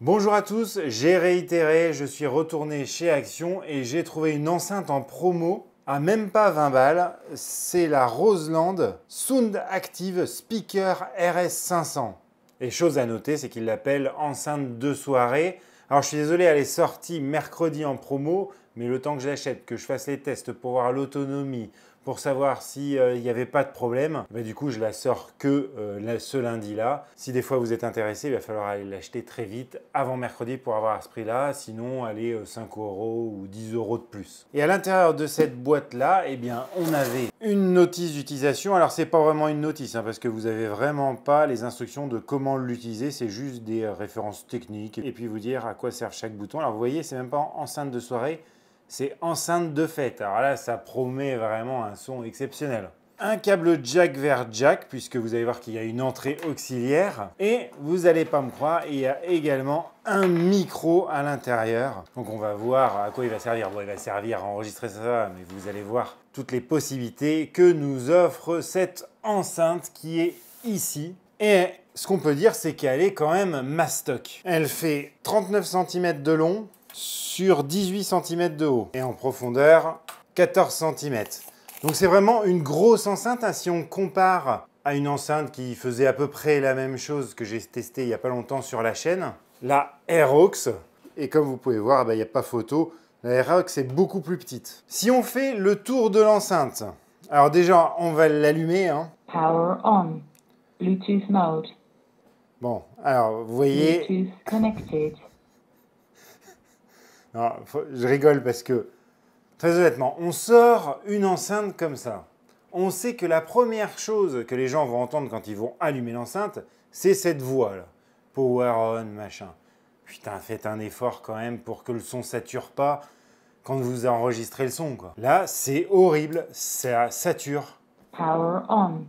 Bonjour à tous, j'ai réitéré, je suis retourné chez Action et j'ai trouvé une enceinte en promo à même pas 20 balles. C'est la Roseland Sound Active Speaker RS500. Et chose à noter, c'est qu'ils l'appellent enceinte de soirée. Alors je suis désolé, elle est sortie mercredi en promo, mais le temps que je l'achète, que je fasse les tests pour voir l'autonomie, pour savoir s'il euh, n'y avait pas de problème, bah, du coup je la sors que euh, ce lundi-là. Si des fois vous êtes intéressé, il va falloir aller l'acheter très vite avant mercredi pour avoir à ce prix-là, sinon allez 5 euh, euros ou 10 euros de plus. Et à l'intérieur de cette boîte-là, eh bien on avait une notice d'utilisation. Alors ce n'est pas vraiment une notice hein, parce que vous n'avez vraiment pas les instructions de comment l'utiliser, c'est juste des références techniques et puis vous dire à quoi sert chaque bouton. Alors vous voyez, c'est même pas enceinte de soirée, c'est enceinte de fête. Alors là, ça promet vraiment un son exceptionnel. Un câble jack vers jack, puisque vous allez voir qu'il y a une entrée auxiliaire. Et vous n'allez pas me croire, il y a également un micro à l'intérieur. Donc on va voir à quoi il va servir. Bon, il va servir à enregistrer ça, mais vous allez voir toutes les possibilités que nous offre cette enceinte qui est ici. Et ce qu'on peut dire, c'est qu'elle est quand même mastoc. Elle fait 39 cm de long, sur 18 cm de haut et en profondeur 14 cm. Donc c'est vraiment une grosse enceinte hein, si on compare à une enceinte qui faisait à peu près la même chose que j'ai testé il n'y a pas longtemps sur la chaîne, la Aerox. Et comme vous pouvez voir, bah, il n'y a pas photo, la Aerox est beaucoup plus petite. Si on fait le tour de l'enceinte, alors déjà on va l'allumer. Hein. Power on, Bluetooth mode. Bon, alors vous voyez je rigole parce que, très honnêtement, on sort une enceinte comme ça. On sait que la première chose que les gens vont entendre quand ils vont allumer l'enceinte, c'est cette voix là. Power on, machin. Putain, faites un effort quand même pour que le son sature pas quand vous enregistrez le son, quoi. Là, c'est horrible, ça sature. Power on.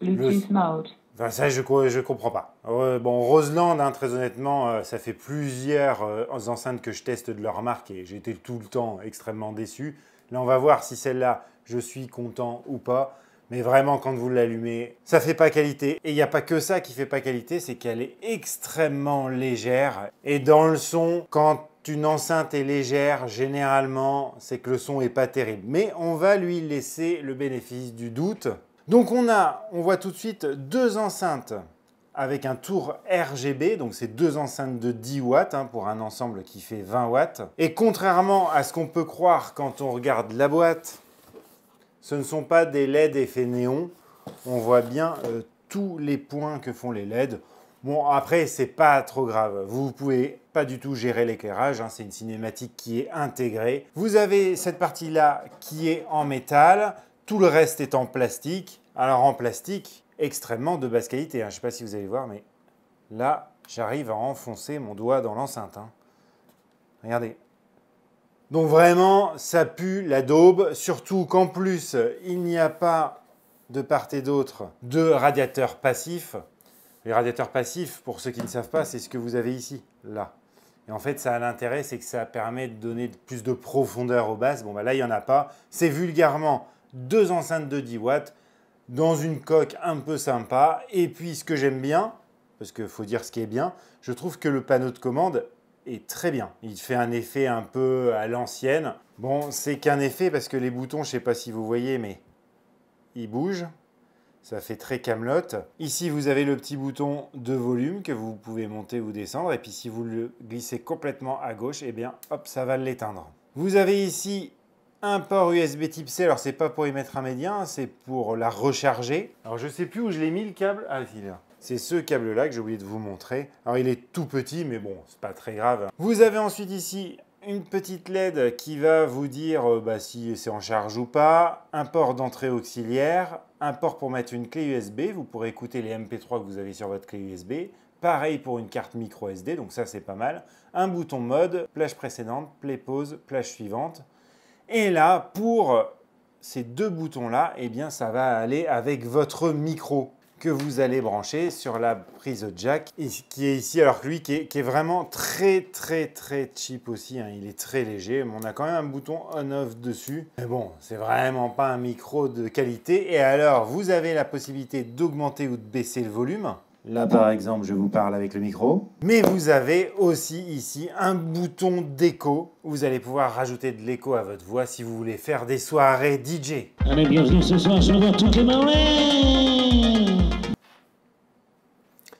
Bluetooth mode ça, je ne comprends pas. Euh, bon, Roseland, hein, très honnêtement, euh, ça fait plusieurs euh, enceintes que je teste de leur marque et j'ai été tout le temps extrêmement déçu. Là, on va voir si celle-là, je suis content ou pas. Mais vraiment, quand vous l'allumez, ça fait pas qualité. Et il n'y a pas que ça qui fait pas qualité, c'est qu'elle est extrêmement légère. Et dans le son, quand une enceinte est légère, généralement, c'est que le son est pas terrible. Mais on va lui laisser le bénéfice du doute. Donc on a, on voit tout de suite deux enceintes avec un tour RGB, donc c'est deux enceintes de 10 watts hein, pour un ensemble qui fait 20 watts. Et contrairement à ce qu'on peut croire quand on regarde la boîte, ce ne sont pas des LED effet néon. On voit bien euh, tous les points que font les LED. Bon, après, c'est pas trop grave. Vous pouvez pas du tout gérer l'éclairage. Hein. C'est une cinématique qui est intégrée. Vous avez cette partie-là qui est en métal. Tout le reste est en plastique. Alors en plastique, extrêmement de basse qualité. Hein. Je ne sais pas si vous allez voir, mais là, j'arrive à enfoncer mon doigt dans l'enceinte. Hein. Regardez. Donc vraiment, ça pue la daube, surtout qu'en plus, il n'y a pas de part et d'autre de radiateurs passifs. Les radiateurs passifs, pour ceux qui ne savent pas, c'est ce que vous avez ici, là. Et en fait, ça a l'intérêt, c'est que ça permet de donner plus de profondeur aux basses. Bon, bah, là, il n'y en a pas. C'est vulgairement deux enceintes de 10 watts dans une coque un peu sympa. Et puis ce que j'aime bien, parce qu'il faut dire ce qui est bien, je trouve que le panneau de commande est très bien. Il fait un effet un peu à l'ancienne. Bon, c'est qu'un effet parce que les boutons, je ne sais pas si vous voyez, mais ils bougent. Ça fait très camelote. Ici, vous avez le petit bouton de volume que vous pouvez monter ou descendre. Et puis, si vous le glissez complètement à gauche, eh bien, hop, ça va l'éteindre. Vous avez ici un port USB type C, alors c'est pas pour y mettre un média, hein, c'est pour la recharger. Alors je sais plus où je l'ai mis le câble. Ah, il est C'est ce câble-là que j'ai oublié de vous montrer. Alors il est tout petit, mais bon, c'est pas très grave. Vous avez ensuite ici une petite LED qui va vous dire euh, bah, si c'est en charge ou pas, un port d'entrée auxiliaire, un port pour mettre une clé USB, vous pourrez écouter les MP3 que vous avez sur votre clé USB, pareil pour une carte micro SD, donc ça c'est pas mal, un bouton mode, plage précédente, play pause, plage suivante, et là, pour euh, ces deux boutons-là, eh bien, ça va aller avec votre micro que vous allez brancher sur la prise jack qui est ici. Alors que lui, qui est, vraiment très, très, très cheap aussi. Hein. Il est très léger. Mais on a quand même un bouton on-off dessus. Mais bon, c'est vraiment pas un micro de qualité. Et alors, vous avez la possibilité d'augmenter ou de baisser le volume. Là, par exemple, je vous parle avec le micro. Mais vous avez aussi ici un bouton d'écho. Vous allez pouvoir rajouter de l'écho à votre voix si vous voulez faire des soirées DJ. Allez, ah, bienvenue ce soir sur toutes les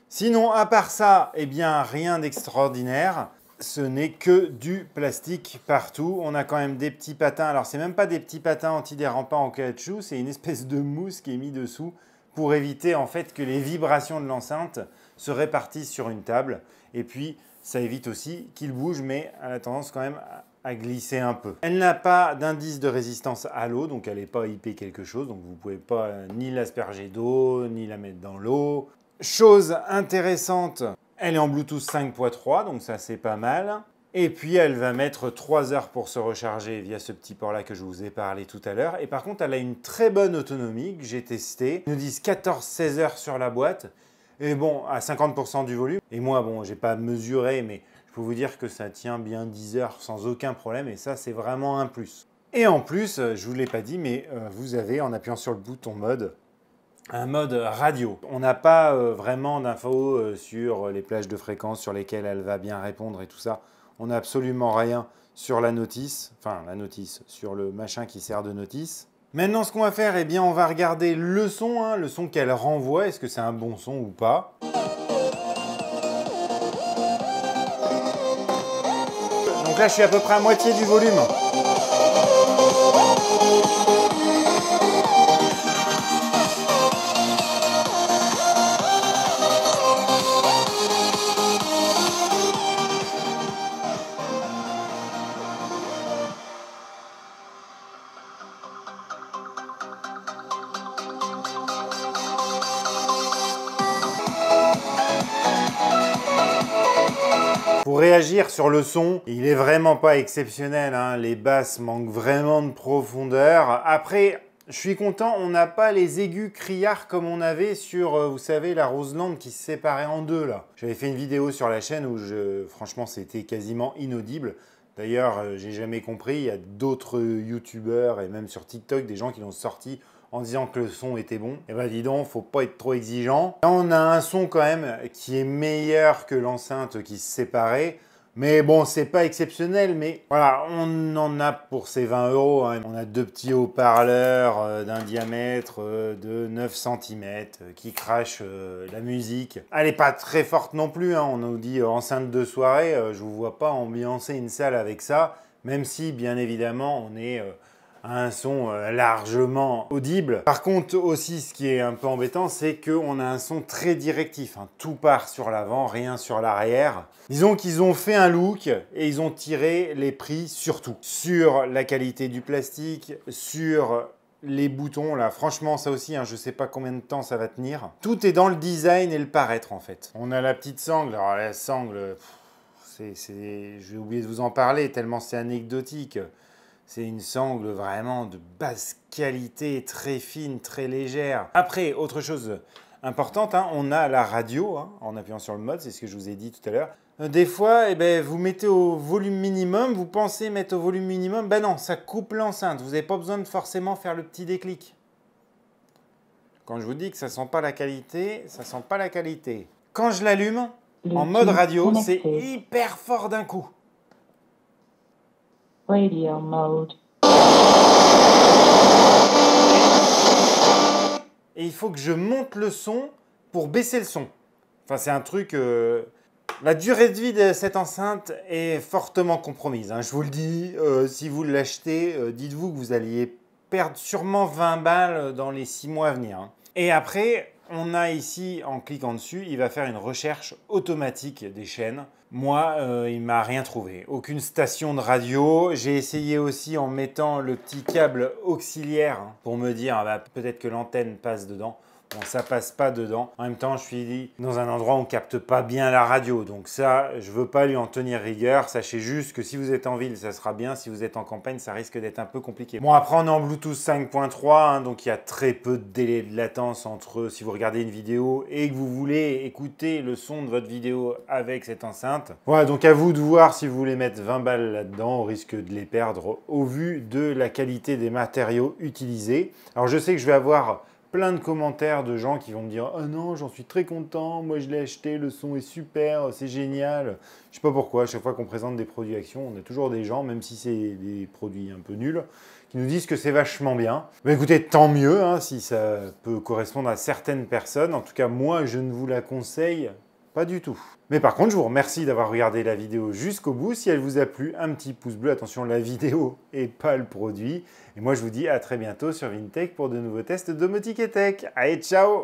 Sinon, à part ça, eh bien, rien d'extraordinaire. Ce n'est que du plastique partout. On a quand même des petits patins. Alors, ce n'est même pas des petits patins antidérapants en caoutchouc, c'est une espèce de mousse qui est mise dessous pour éviter en fait que les vibrations de l'enceinte se répartissent sur une table. Et puis, ça évite aussi qu'il bouge, mais elle a tendance quand même à glisser un peu. Elle n'a pas d'indice de résistance à l'eau, donc elle n'est pas IP quelque chose, donc vous ne pouvez pas euh, ni l'asperger d'eau, ni la mettre dans l'eau. Chose intéressante, elle est en Bluetooth 5.3, donc ça c'est pas mal. Et puis elle va mettre 3 heures pour se recharger via ce petit port là que je vous ai parlé tout à l'heure. Et par contre elle a une très bonne autonomie que j'ai testée. Ils nous disent 14-16 heures sur la boîte. Et bon, à 50% du volume. Et moi, bon, j'ai pas mesuré, mais je peux vous dire que ça tient bien 10 heures sans aucun problème. Et ça, c'est vraiment un plus. Et en plus, euh, je vous l'ai pas dit, mais euh, vous avez, en appuyant sur le bouton mode, un mode radio. On n'a pas euh, vraiment d'infos sur les plages de fréquence sur lesquelles elle va bien répondre et tout ça on n'a absolument rien sur la notice, enfin la notice, sur le machin qui sert de notice. Maintenant, ce qu'on va faire, eh bien, on va regarder le son, hein, le son qu'elle renvoie, est-ce que c'est un bon son ou pas. Donc là, je suis à peu près à moitié du volume. Pour réagir sur le son, il est vraiment pas exceptionnel, hein. les basses manquent vraiment de profondeur. Après, je suis content, on n'a pas les aigus criards comme on avait sur, euh, vous savez, la Roseland qui se séparait en deux là. J'avais fait une vidéo sur la chaîne où je, franchement c'était quasiment inaudible. D'ailleurs, euh, j'ai jamais compris, il y a d'autres youtubeurs et même sur TikTok des gens qui l'ont sorti en disant que le son était bon. Et eh bah ben, dis donc, faut pas être trop exigeant. Là, on a un son quand même qui est meilleur que l'enceinte qui se séparait. Mais bon, c'est pas exceptionnel, mais voilà, on en a pour ces 20 euros. Hein. On a deux petits haut-parleurs euh, d'un diamètre euh, de 9 cm euh, qui crachent la musique. Elle est pas très forte non plus, hein. on nous dit enceinte de soirée, je vous vois pas ambiancer une salle avec ça, même si, bien évidemment, on est un son euh, largement audible. Par contre aussi ce qui est un peu embêtant c'est qu'on a un son très directif, hein. tout part sur l'avant, rien sur l'arrière. Disons qu'ils ont fait un look et ils ont tiré les prix surtout sur la qualité du plastique, sur les boutons là, franchement ça aussi, hein, je ne sais pas combien de temps ça va tenir. Tout est dans le design et le paraître en fait. On a la petite sangle, alors la sangle, c'est, je oublié de vous en parler tellement c'est anecdotique. C'est une sangle vraiment de basse qualité, très fine, très légère. Après, autre chose importante, hein, on a la radio hein, en appuyant sur le mode, c'est ce que je vous ai dit tout à l'heure. Euh, des fois, eh ben, vous mettez au volume minimum, vous pensez mettre au volume minimum, ben non, ça coupe l'enceinte, vous n'avez pas besoin de forcément faire le petit déclic. Quand je vous dis que ça sent pas la qualité, ça sent pas la qualité. Quand je l'allume, en mode radio, c'est hyper fort d'un coup radio mode. Et il faut que je monte le son pour baisser le son. Enfin, c'est un truc... Euh, la durée de vie de cette enceinte est fortement compromise. Hein, je vous le dis, euh, si vous l'achetez, euh, dites-vous que vous alliez perdre sûrement 20 balles dans les 6 mois à venir. Hein. Et après, on a ici, en cliquant dessus, il va faire une recherche automatique des chaînes. Moi, euh, il m'a rien trouvé. Aucune station de radio. J'ai essayé aussi en mettant le petit câble auxiliaire pour me dire, ah bah, peut-être que l'antenne passe dedans ça passe pas dedans. En même temps, je suis dans un endroit où on capte pas bien la radio. Donc ça, je veux pas lui en tenir rigueur. Sachez juste que si vous êtes en ville, ça sera bien. Si vous êtes en campagne, ça risque d'être un peu compliqué. Bon, après, on est en Bluetooth 5.3. Hein, donc il y a très peu de délai de latence entre si vous regardez une vidéo et que vous voulez écouter le son de votre vidéo avec cette enceinte. Voilà, donc à vous de voir si vous voulez mettre 20 balles là-dedans. On risque de les perdre au vu de la qualité des matériaux utilisés. Alors je sais que je vais avoir plein de commentaires de gens qui vont me dire Oh non, j'en suis très content, moi je l'ai acheté, le son est super, oh, c'est génial. Je sais pas pourquoi, à chaque fois qu'on présente des produits Action, on a toujours des gens, même si c'est des produits un peu nuls, qui nous disent que c'est vachement bien. Mais écoutez, tant mieux hein, si ça peut correspondre à certaines personnes. En tout cas, moi je ne vous la conseille pas du tout. Mais par contre, je vous remercie d'avoir regardé la vidéo jusqu'au bout. Si elle vous a plu, un petit pouce bleu. Attention, la vidéo et pas le produit. Et moi, je vous dis à très bientôt sur Vintech pour de nouveaux tests domotique et tech. Allez, ciao